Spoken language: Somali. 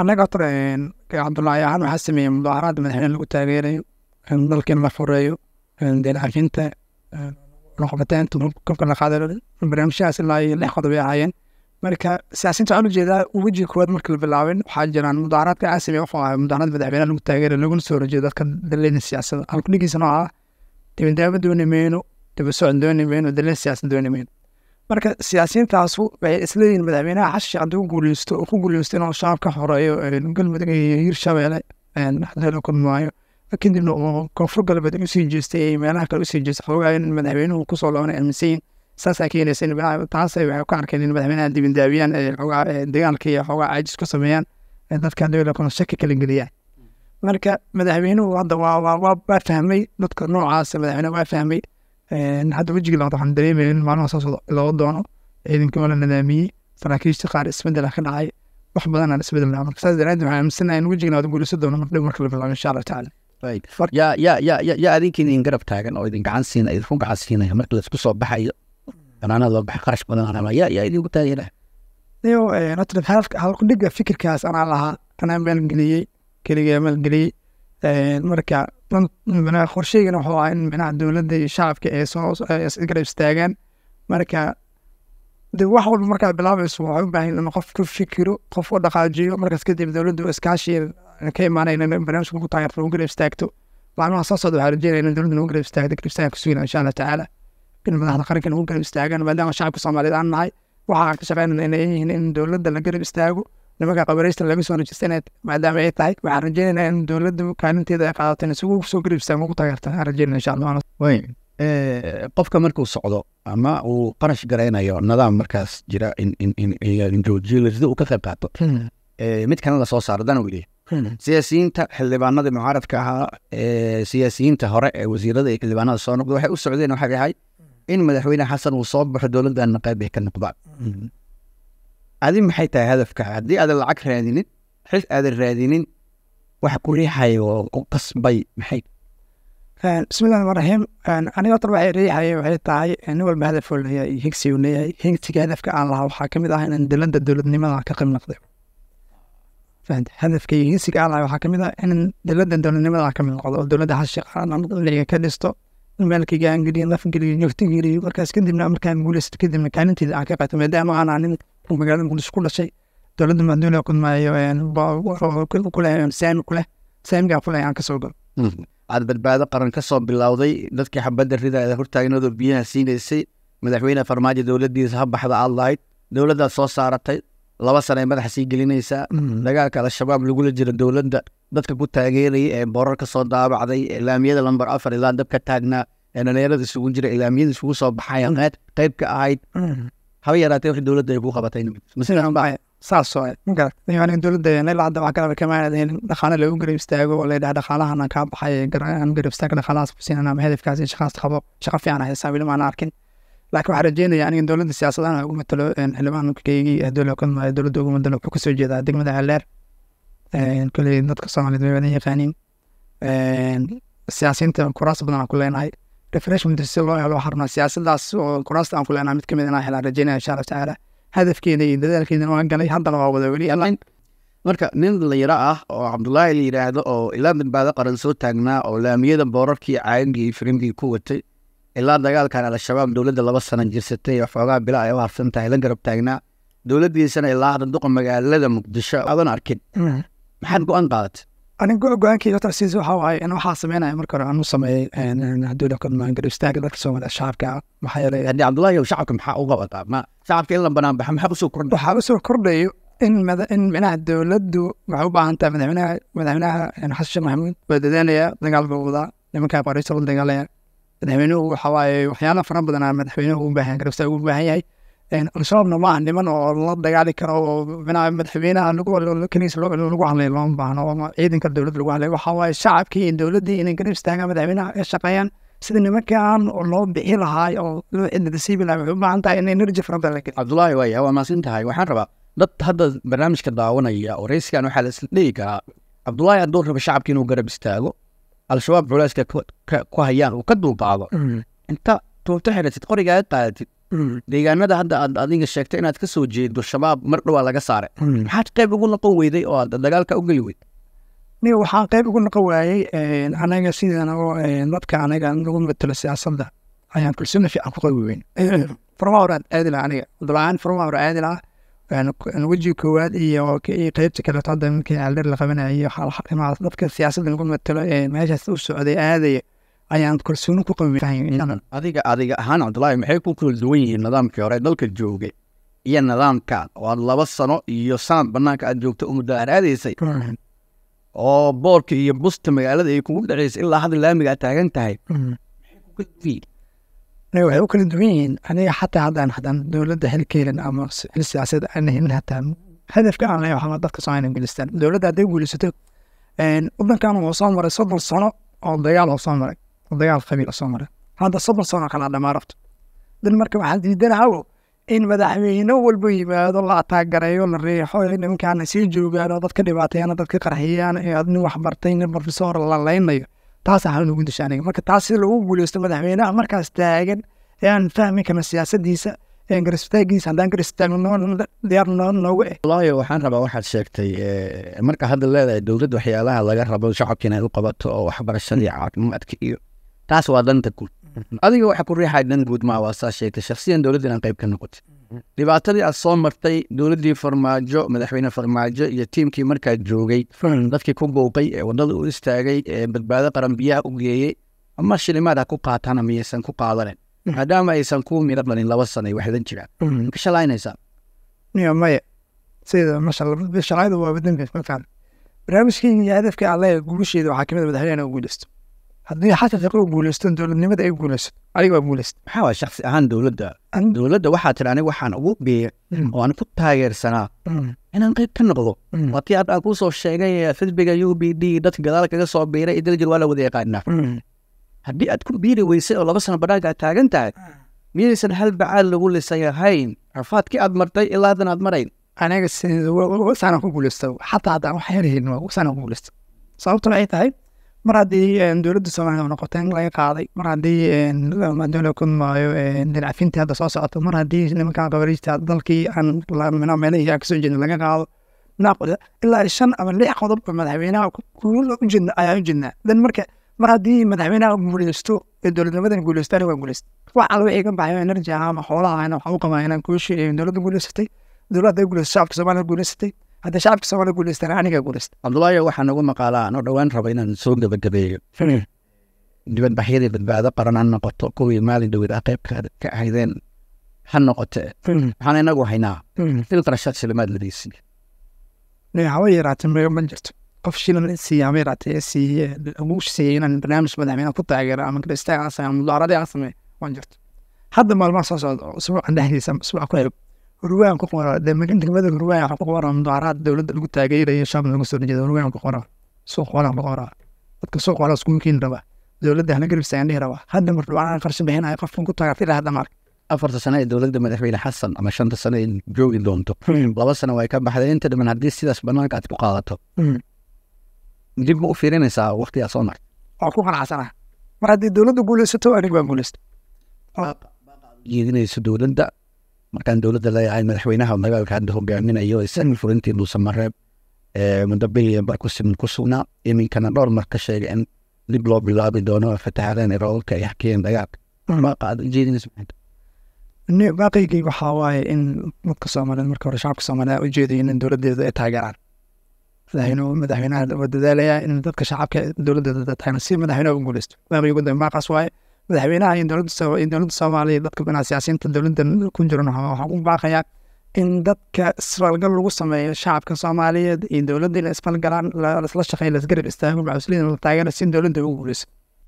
annaga ota cabdullaahi ahaan waxaa sameeyey mudaaharaad madaxweyne lagu taageerayo dalka in la fureeyo deelcafinta noqobateenta kobka la qaado barnaamijyahaas ilaa iyo lix qodob ay ahaayeen marka siyaasiinta waxaan ujeedaa weji koowaad marka la bilaabin waxaa jiraan mudaaharaadka waxaa sameeya wuxuu ahay mudaaharaad madaxweyne lagu taageerayo laguna soo horjeedo dadka daleeda siyaasada halku dhigiisana oo ah dibadaaba dooni mayno daba dooni mayno daleen siyaasad dooni mayno marka siyaasiyiintaas waxay isleeyihin madaxweynaha xasan sheekh hadduu guuleysto ku guuleysto inuu shaab ka xoreeyo galmudug iyo hirshabele dhexdeeda ku koonfur galbeed usii jeestay meelaha kale usii jeestay xoogaa in madaxweynuhu kusoo laabana aaminsan saasaa keenaysa taas waxay ka arkeen in madaxweynaha dibindaabiyaan xoogaa dagaalka iyo xoogaa caajis ku sameeyaan dadka hadhowla kuna shaki kala geliyaan marka madaxweynuhu hadda waa fahmay dadka noocaas madaxweyne waa fahmay hadda wejiga waxaan dareemaya in maalmahaas loo doono ciidankii oo la nadaamiyey saraakiishta qaar isbedela ka dhacay wax badanaan isbedel dhaca marka saas daraadeed waxaan aaminsanahay in wejiga labaad guulaysan doono mardhow marka la bilaabo insha allah tacaala yaa adinkiin idin garab taagan oo idin gacan siina idinku gacan siinaya marka laisku soo baxayo fanaanada loo baxay kharash badan anaa yaa yaa idinku taagayna yo horta halka halkudhiga fikirkaas anaa lahaa anaa maalgeliyey keligaa maalgeliyey marka qorsheygana wuxuu ahaa in micnaha dowladda iyo shacabka ay soo iskala istaagaan marka de wax walba markaad bilaabayso waxaa u baahan in qof ku fikiro qof u dhaqaajiyo markaas kadib dowladdu iskaashiyan ka imaanayna barnaamijka ku taageerto lagu garab istaagto maalmaha soo socda waxaa rajeynaya in dowladda lagu garab istaagto garab istaagan kusugina insha allah tacaala in madaxda qarankan lagu garab istaagaan maadaama shacabka soomaaliyeed aan nahay waxaa ka shaqeynayna inay yihiin in dowladda la garab istaago nimanka kabareysta laga soo rajistanayd maadaama ay tahay waxaan rajeynayna in dowladda kaalinteeda ay qaadatan isugu soo garibsaan ugu taageertaan rajeynana insha allah qofka markuu socdo ama uu qarash garaynayo nadaam markaas jira injoojiylsida uu ka qayb qaato hmm. mid kalena lasoo saaro dana weliya hmm. siyaasiyiinta xildhibaanadii mucaaradka ahaa siyaasiyiinta hore ee wasiirada iyo xildhibaanada soo noqda waxay u socdeen waxay ahay in madaxweyne xasan uu soo baxo dowladana qayb ay ka noqdaan hmm adi maxay tahay hadafka haddii aadan lacag raadinin xis aadan raadinin waxa ku riixay oo ku qasbay maxay bismillahi raxmaan aniga horta waxay riixaya waxay tahay eh, nin walba hadafoo leeyahay iyo higsiuu leeyahay higsiga hadafka aan lahaa waxaa ka mid ah inaan dowladda dowladnimada ka qayb noqday hadafka iyo higsiga aan lahaa waxaa ka mid ah inaan dowladda dowladnimada ka mid noqdo oo dowladda hal shaqaan amliga ka dhisto maalkayga aan geliyo naf geliyo joogto geliyo markaas kadibna markaan guuleysto kadibna kaalinteyda aan ka qaato maadaama aanaa nin oo magaalada muqdisho ku dhashay dowladda macdoniya kudmaaysaami kuleh saamigaa aan kasoo galo aad badbaado qaran kasoo bilowday dadkii xabadda ridaada hortaagnaadoo biyaha siinaysay madaxweyne farmaajo dowladiisa ha baxda aad lahayd dowladdaad soo saaratay laba sana ay madaxa sii gelinaysaa dagaalka al-shabaab lagula jiro dowladda dadka ku taageeraya ee borar kasoo daabacday laamiyada lamber afar ilaa dab ka taagnaa ee dhalinyarada isugu jira laamiyada isugu soo baxay qeybka ahayd haba yaraatee w dowladda ay kuu qabatayadolada dhaqaale lagu garab istaago oo laydha dhaqaalahan kaa baxay garab istaag dhaqaalahaas kusiinan ama hedafkaas in shaqaas qabo shaqo fiican haysaa weli maana arkin laakiin waxaan rajeynaya aniga dowladda siyaasadahan ugu matalo xildhibaankaygii hadii dowladda ugu matalo wuxuu kasoo jeedaa degmada haleer koley dadka soomaaliyed way wadan yaqaaniin siyaasiyiinta kuraas badan aan ku leenahay refreshment loo helo xarna siyaasadaas oo kuraasta aan ku mid kamid inaan helaan rajeynaya insha tacaala hadafkeena iyo dadaalkeedan waan galay haddana waa wada weli helaan marka nin la yara ah oo cabdulaahi la yidhaahdo oo ilaa badbaado qaran soo taagnaa oo laamiyada boorarkii caayangii iyo firimkii ku watay ilaa dagaalkan al-shabaab dowladda laba sana jirsatay waxoogaa bila ay u harsan tahay la garab taagnaa dowladiisana ilaa hadda duqa magaalada muqdisho adan arkin maxaad go-aan qaadatay anig go-aankeyda horta waxa waay in waxaa sameynaya marka hore aan u sameeyey hadduu dhako dadka soomaalida shacabka maxaa yeelay hadii cabdullahi yow shacabka maxaa u qabataa ma shacabka in la banaan maxaa usoo kordhay waxaa usoo kordhayo in mada in micnaha dowladdu waxay u baahan tahay madaxweynaha madaxweynaha xasan maxamuud waa dadaanaya dagaal buu wadaa nimankaa baariista dagaalaya madaxweynuhu waxa waaye waxyaala fara badan aa madaxweynuhu u baahan garabstaa ugu baahan yahay shabaabna maaha niman oo la dagaali karo oo madaxweynaha lagu hadlay looma baahno ama ciidanka dowladda lagu hadlay waxaa shacabkii iyo dowladdii inay garab istaagaan madaxweynaha ka shaqeeyaan sida nimankan oo loo bixi lahaa oo loo cilidasiibi lahaa waxay u baahan tahay in energy fara badan la geliyo waa maasin tahay waxaan rabaa dad hadda barnaamijka daawanaya oo rayskan waxaa la isla dhigi karaa cabdullaahi hadduu rabo shacabkii inuu garab istaago al-shabaab culeyska ku hayaan uu ka dulqaado inta tuubto xiratid qorigaad qaadatid deegaanada hadda aad adiga sheegtay inaad ka soo jeedo shabaab mar dhowaa laga saaray hmm. maxaad qeyb ugu noqon weyday oo aad dagaalka u geli weyday waxaan qayb ugu noqon waayey anaga sidan oo dadka anaga nagu matalo siyaasadda ayaan kulsina fiican ku qaybi weyn farmaa hore aadi laha aniga wadalaan farmaa hore aadi laha wejiga koowaad iyo qeybta kaleeto hadda markii aldheer la qabanayay dadka siyaasadda nagu matalo meeshaas u socday aadaya ayaan kalsooni ku qabaadiga adiga ahaan cabdulaahi maxay ku kala duwan yihiin nidaamkii hore dalka jooga iyo nidaamkaa oo aad laba sano iyo sanad banaanka aad joogto joogta umudaaraadaysay oo boorka iyo busta magaalada ay kugu dhaceysay ilaa hadda laamiga aad taagan tahay waxay u kala duwan yihiin aniga xataa haddaan haddaan dowladda xilkeelan ama xil siyaasad aan hataa hadafka aan lahayn waxaa dadka soomaaliya guulistaan dowladda hadday guulisato waddankan oo soo maray soddon sano oo dagaal oo soo maray dagaal qabiila soo mara hadda soddon sano kala dhamaa rabto dan marka waxaan diidanahawo in madaxweyne walba yimaado la ataagareeyo la riixo nimankaana sii joogaano dadka dhibaateeyaan dadka qarxiyaan ee nin waxbartay nin rofesor la leynayo taas ahaan ugu dasha aniga marka taas si guuleysto madaxweynaha markaas taagan ee aan fahmi karna siyaasadiisa garistaagiisa haddaan garistaagno eh wallaahi waxaan rabaa waxaad sheegtay marka hadda leedahay dowlad waxyaalaha laga rabo shacabka inay u qabato oo waxbarashadii caafimaadka iyo taas waa danta guud adiga waxa ku riixay dhan guud maa waa saa sheegtay shakhsiyan dowladda inaan qayb ka noqotay dhibaatadii aad soo martay dowladdii farmaajo madaxweyne farmaajo iyo tiimkii markaa joogay dadkii ku bouqay ee wadada u istaagay ee badbaado qaran biyaha u geeyey ama shilimaad ha ku qaatana miyaysan ku qaadanin maadaama aysan ku miro dhalin laba sanay waxdan jiraan ka shalaynaysaa maya sida mashalcadu waa wadankas markaan barnaamijkii iyo hadafkii alle guusheeda waxaa kamid madaxweyne inuu guuleysto haddii xasan iqro guuleystan dowladnimada ay guuleysato adiga waa guuleysta maxaa waa shaksi ahaan dowladda dowladda waxaa tira aniga waxaan ugu biic oo aan ku taageersanaa inaan qeyb ka noqdo waakii aad aan kuusoo sheegay xisbiga u b d dadka gadaal kaga soo biiray iyo daljir waa la wada yaqaanaa haddii aad ku biiri weysay oo laba sano banaanka aad taagan tahay miyaysan hal bacaad lagu lisayahayn rafaadkii aad martay ilaa haddan aad marayn aniga saanaan ku guuleysta xataa haddaan wax yarhayn saanaan ku guuleysta sababta waxay tahay mar haddii dowladda soomaaliya noqoto in laga qaaday mar haddii maadoola kunmaayo dhinafintii hadda soo socoto mar haddii nimankan qabarista dalkii aan meelihii kasoo jeedno laga qaado naaqda ilaa shan ama lix qodob oo madaxweynaha kuula u jeedna ayaan u jeednaa dan marka mar haddii madaxweynaha guuleysto ee dowladnimadan guuleystaan waa guuleysta wax wixii ka baxayo enerji ama xoolaha waxaa u qabaa inaan kuushi dowladda guuleysatay dowladda guuleysay shacabka soomaaliya guuleysatay hadda shacabka soomaliya guuleystana aniga guuleysta cabdullahi waxaa nagu maqaalaa anoo dhowaan raba inaan soo gebagabeeyo dibadbaxyadii badbaado qaran ha noqoto kuwii maalin dhaweed qayb ka ahaydeen ha noqote waxaan inagu haynaa fil qarashaad shilimaad la deysiy hawa yaraate ma jirto qof shilan siiya haba yaraate siiye ugu siiyey inaan barnaamij madaxweyne ku taageero ama kala aan sameeyo mudaaradii aan sameeyo waan jirto hadda maalmaha soo socda usbuucan dhexdiisa usbuuca ku xig urwaan ku qora degmada urwaan waxaan ku qora mudaaraad dowladda lagu taageerayo shacabna laga soo dhajeeda urwaan ku qora suuqoolaan ku qora dadka suuqoola isku wikiin raba dowladda hana garibsayaan dhihi raba hadda mar dhubcaan qarshi bixin ay ku taageertay dhahda mar afarta sano ee dowladda madaxweyne xasan ama shanta sano ay joogi doonto laba sano way ka baxday inta dhiman haddii sidaas banaanka aad ku qaadato dib ma u fiirinaysaa waqtigaa soo marta waa ku qanacsana mar haddii dowladda guulaysato aniga waan guulaysta dowladda markaan dowladda leeyahay madaxweynaha magaalka hadda hogaaminayo isaga furintii duusamareeb eh, mudabin barkusimin ku sugnaa iminkana dhowr mar ka sheega in dib loo bilaabi doono fatahaleen roolka ay hakiyeen dagaalka baaqaygii waxaa waaye in dadka soomaaliyeed marka hore shacabka soomaaliyeed ujeedaya in dowladeeda ay taageeraan madaxweynuhu madaxweynaha waa in dadka shacabka dowladeeda taageeraan si madaxweynaha ugu guuleysto baaqii dambe maaqaas waaye madaxweynaha iyo dowladda soomaaliya dadka banaa siyaasiyiinta dowladda ku jiran waxaan ku baaqayaa in dadka isfalgal lagu sameeyo shacabka soomaaliyeed iyo dowladda inay isfalgalaan lasla shaqeeya laisgarab istaago macaslin la taagana si dowladda ugu guuleyso